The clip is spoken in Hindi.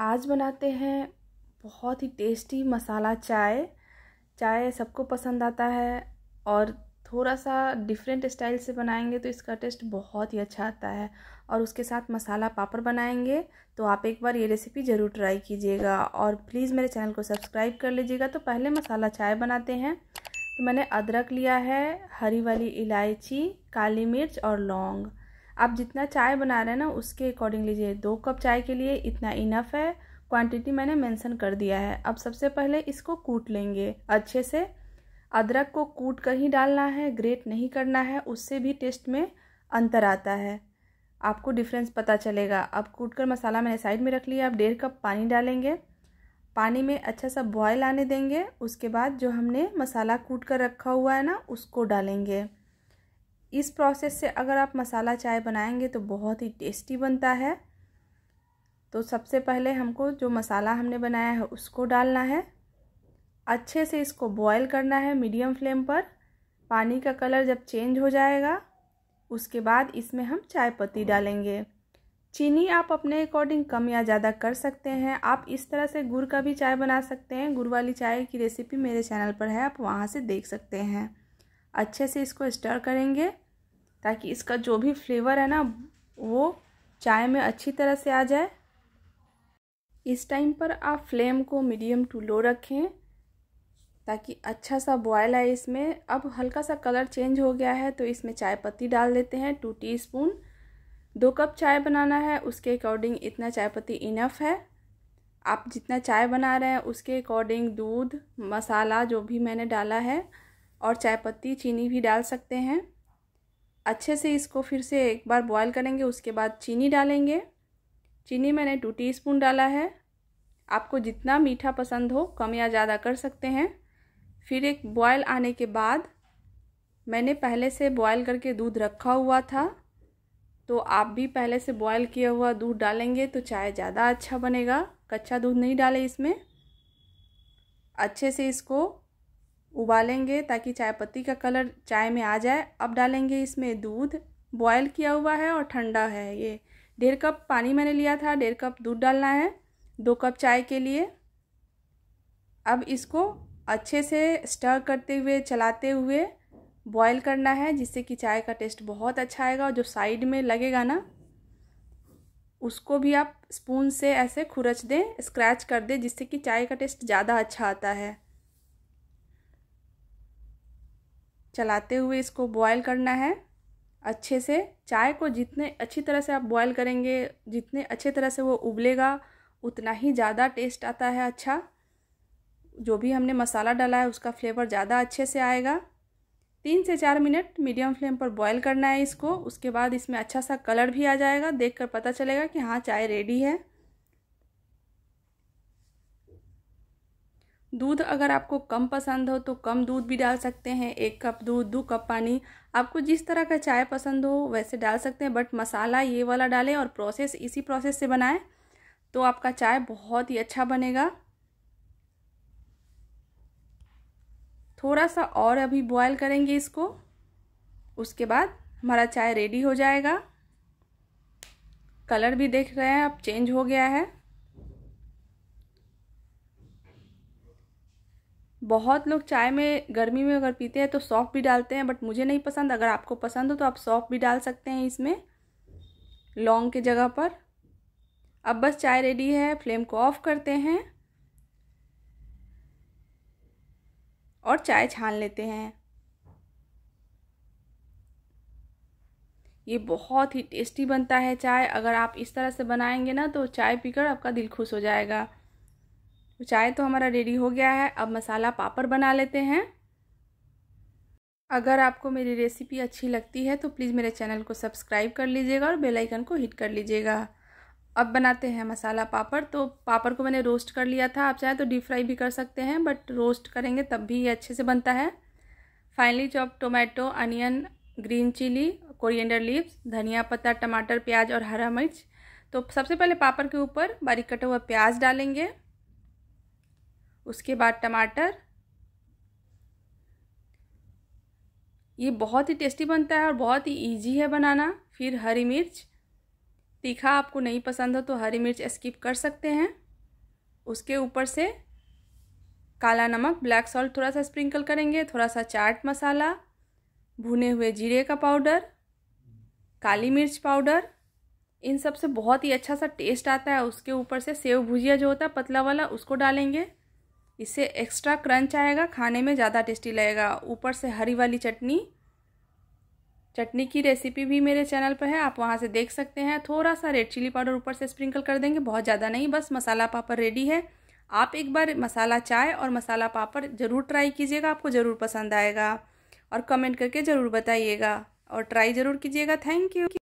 आज बनाते हैं बहुत ही टेस्टी मसाला चाय चाय सबको पसंद आता है और थोड़ा सा डिफरेंट स्टाइल से बनाएंगे तो इसका टेस्ट बहुत ही अच्छा आता है और उसके साथ मसाला पापड़ बनाएंगे तो आप एक बार ये रेसिपी ज़रूर ट्राई कीजिएगा और प्लीज़ मेरे चैनल को सब्सक्राइब कर लीजिएगा तो पहले मसाला चाय बनाते हैं तो मैंने अदरक लिया है हरी वाली इलायची काली मिर्च और लौंग आप जितना चाय बना रहे हैं ना उसके अकॉर्डिंग लीजिए दो कप चाय के लिए इतना इनफ है क्वांटिटी मैंने मेंशन कर दिया है अब सबसे पहले इसको कूट लेंगे अच्छे से अदरक को कूट कर ही डालना है ग्रेट नहीं करना है उससे भी टेस्ट में अंतर आता है आपको डिफरेंस पता चलेगा अब कूट कर मसाला मैंने साइड में रख लिया अब डेढ़ कप पानी डालेंगे पानी में अच्छा सा बॉयल आने देंगे उसके बाद जो हमने मसाला कूट कर रखा हुआ है ना उसको डालेंगे इस प्रोसेस से अगर आप मसाला चाय बनाएंगे तो बहुत ही टेस्टी बनता है तो सबसे पहले हमको जो मसाला हमने बनाया है उसको डालना है अच्छे से इसको बॉयल करना है मीडियम फ्लेम पर पानी का कलर जब चेंज हो जाएगा उसके बाद इसमें हम चाय पत्ती डालेंगे चीनी आप अपने अकॉर्डिंग कम या ज़्यादा कर सकते हैं आप इस तरह से गुड़ का भी चाय बना सकते हैं गुड़ वाली चाय की रेसिपी मेरे चैनल पर है आप वहाँ से देख सकते हैं अच्छे से इसको स्टर करेंगे ताकि इसका जो भी फ्लेवर है ना वो चाय में अच्छी तरह से आ जाए इस टाइम पर आप फ्लेम को मीडियम टू लो रखें ताकि अच्छा सा बॉयल आए इसमें अब हल्का सा कलर चेंज हो गया है तो इसमें चाय पत्ती डाल देते हैं टू टीस्पून दो कप चाय बनाना है उसके अकॉर्डिंग इतना चाय पत्ती इनफ है आप जितना चाय बना रहे हैं उसके अकॉर्डिंग दूध मसाला जो भी मैंने डाला है और चाय पत्ती चीनी भी डाल सकते हैं अच्छे से इसको फिर से एक बार बॉयल करेंगे उसके बाद चीनी डालेंगे चीनी मैंने टू टीस्पून डाला है आपको जितना मीठा पसंद हो कम या ज़्यादा कर सकते हैं फिर एक बॉयल आने के बाद मैंने पहले से बॉयल करके दूध रखा हुआ था तो आप भी पहले से बॉयल किया हुआ दूध डालेंगे तो चाय ज़्यादा अच्छा बनेगा कच्चा दूध नहीं डालें इसमें अच्छे से इसको उबालेंगे ताकि चाय पत्ती का कलर चाय में आ जाए अब डालेंगे इसमें दूध बॉयल किया हुआ है और ठंडा है ये डेढ़ कप पानी मैंने लिया था डेढ़ कप दूध डालना है दो कप चाय के लिए अब इसको अच्छे से स्टर करते हुए चलाते हुए बॉयल करना है जिससे कि चाय का टेस्ट बहुत अच्छा आएगा और जो साइड में लगेगा ना उसको भी आप स्पून से ऐसे खुरच दें स्क्रैच कर दें जिससे कि चाय का टेस्ट ज़्यादा अच्छा आता है चलाते हुए इसको बॉयल करना है अच्छे से चाय को जितने अच्छी तरह से आप बॉयल करेंगे जितने अच्छे तरह से वो उबलेगा उतना ही ज़्यादा टेस्ट आता है अच्छा जो भी हमने मसाला डाला है उसका फ्लेवर ज़्यादा अच्छे से आएगा तीन से चार मिनट मीडियम फ्लेम पर बॉयल करना है इसको उसके बाद इसमें अच्छा सा कलर भी आ जाएगा देखकर पता चलेगा कि हाँ चाय रेडी है दूध अगर आपको कम पसंद हो तो कम दूध भी डाल सकते हैं एक कप दूध दो कप पानी आपको जिस तरह का चाय पसंद हो वैसे डाल सकते हैं बट मसाला ये वाला डालें और प्रोसेस इसी प्रोसेस से बनाएं तो आपका चाय बहुत ही अच्छा बनेगा थोड़ा सा और अभी बॉयल करेंगे इसको उसके बाद हमारा चाय रेडी हो जाएगा कलर भी देख रहे हैं अब चेंज हो गया है बहुत लोग चाय में गर्मी में अगर पीते हैं तो सौंफ भी डालते हैं बट मुझे नहीं पसंद अगर आपको पसंद हो तो आप सौंफ भी डाल सकते हैं इसमें लौंग की जगह पर अब बस चाय रेडी है फ्लेम को ऑफ करते हैं और चाय छान लेते हैं ये बहुत ही टेस्टी बनता है चाय अगर आप इस तरह से बनाएंगे ना तो चाय पीकर आपका दिल खुश हो जाएगा तो चाय तो हमारा रेडी हो गया है अब मसाला पापड़ बना लेते हैं अगर आपको मेरी रेसिपी अच्छी लगती है तो प्लीज़ मेरे चैनल को सब्सक्राइब कर लीजिएगा और बेल आइकन को हिट कर लीजिएगा अब बनाते हैं मसाला पापड़ तो पापड़ को मैंने रोस्ट कर लिया था आप चाहे तो डीप फ्राई भी कर सकते हैं बट रोस्ट करेंगे तब भी ये अच्छे से बनता है finally chop tomato onion green chilli coriander leaves धनिया पत्ता टमाटर प्याज और हरा मिर्च तो सबसे पहले पापड़ के ऊपर बारीक कटा हुआ प्याज डालेंगे उसके बाद टमाटर ये बहुत ही टेस्टी बनता है और बहुत ही इजी है बनाना फिर हरी मिर्च तीखा आपको नहीं पसंद हो तो हरी मिर्च स्किप कर सकते हैं उसके ऊपर से काला नमक ब्लैक सॉल्ट थोड़ा सा स्प्रिंकल करेंगे थोड़ा सा चाट मसाला भुने हुए जीरे का पाउडर काली मिर्च पाउडर इन सब से बहुत ही अच्छा सा टेस्ट आता है उसके ऊपर से सेव भुजिया जो होता है पतला वाला उसको डालेंगे इससे एक्स्ट्रा क्रंच आएगा खाने में ज़्यादा टेस्टी लगेगा ऊपर से हरी वाली चटनी चटनी की रेसिपी भी मेरे चैनल पर है आप वहाँ से देख सकते हैं थोड़ा सा रेड चिली पाउडर ऊपर से स्प्रिंकल कर देंगे बहुत ज़्यादा नहीं बस मसाला पापड़ रेडी है आप एक बार मसाला चाय और मसाला पापड़ ज़रूर ट्राई कीजिएगा आपको ज़रूर पसंद आएगा और कमेंट करके ज़रूर बताइएगा और ट्राई ज़रूर कीजिएगा थैंक यू